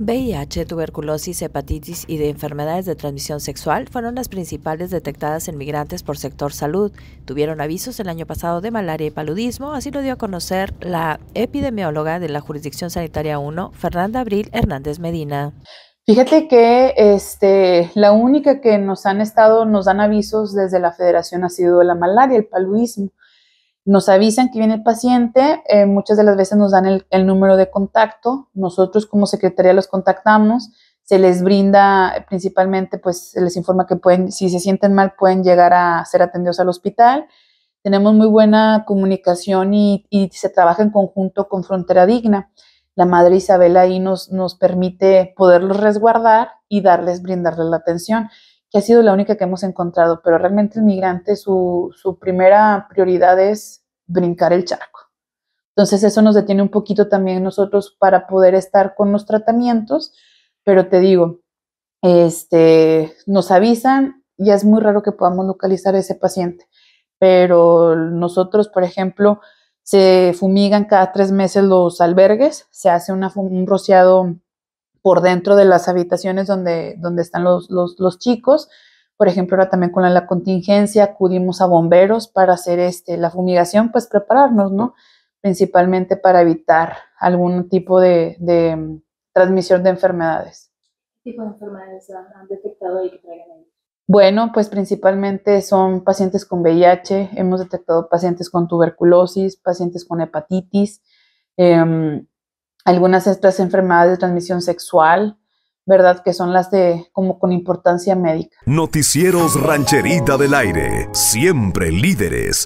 VIH, tuberculosis, hepatitis y de enfermedades de transmisión sexual fueron las principales detectadas en migrantes por sector salud. Tuvieron avisos el año pasado de malaria y paludismo, así lo dio a conocer la epidemióloga de la Jurisdicción Sanitaria 1, Fernanda Abril Hernández Medina. Fíjate que este, la única que nos han estado, nos dan avisos desde la federación ha sido la malaria, el paludismo. Nos avisan que viene el paciente, eh, muchas de las veces nos dan el, número de contacto, nosotros como secretaría los contactamos, se les brinda eh, principalmente, pues se les informa que pueden, si se sienten mal, pueden llegar a ser atendidos al hospital. Tenemos muy buena comunicación y, se trabaja en conjunto con Frontera Digna la madre Isabel ahí nos, nos permite poderlos resguardar y darles, brindarles la atención que ha sido la única que hemos encontrado, pero realmente el migrante, su, su primera prioridad es brincar el charco. Entonces eso nos detiene un poquito también nosotros para poder estar con los tratamientos, pero te digo, este, nos avisan, y es muy raro que podamos localizar a ese paciente, pero nosotros, por ejemplo, se fumigan cada tres meses los albergues, se hace un rociado por dentro de las habitaciones donde, donde están los, los, chicos. Por ejemplo, ahora también con la, contingencia acudimos a bomberos para hacer este, la fumigación, pues prepararnos, ¿no? Principalmente para evitar algún tipo de, de mm, transmisión de enfermedades. ¿Qué tipo de enfermedades han, detectado y que traigan ahí? Bueno, pues principalmente son pacientes con VIH, hemos detectado pacientes con tuberculosis, pacientes con hepatitis, eh, algunas de estas enfermedades de transmisión sexual, ¿verdad? Que son las de como con importancia médica. Noticieros Rancherita del Aire, siempre líderes.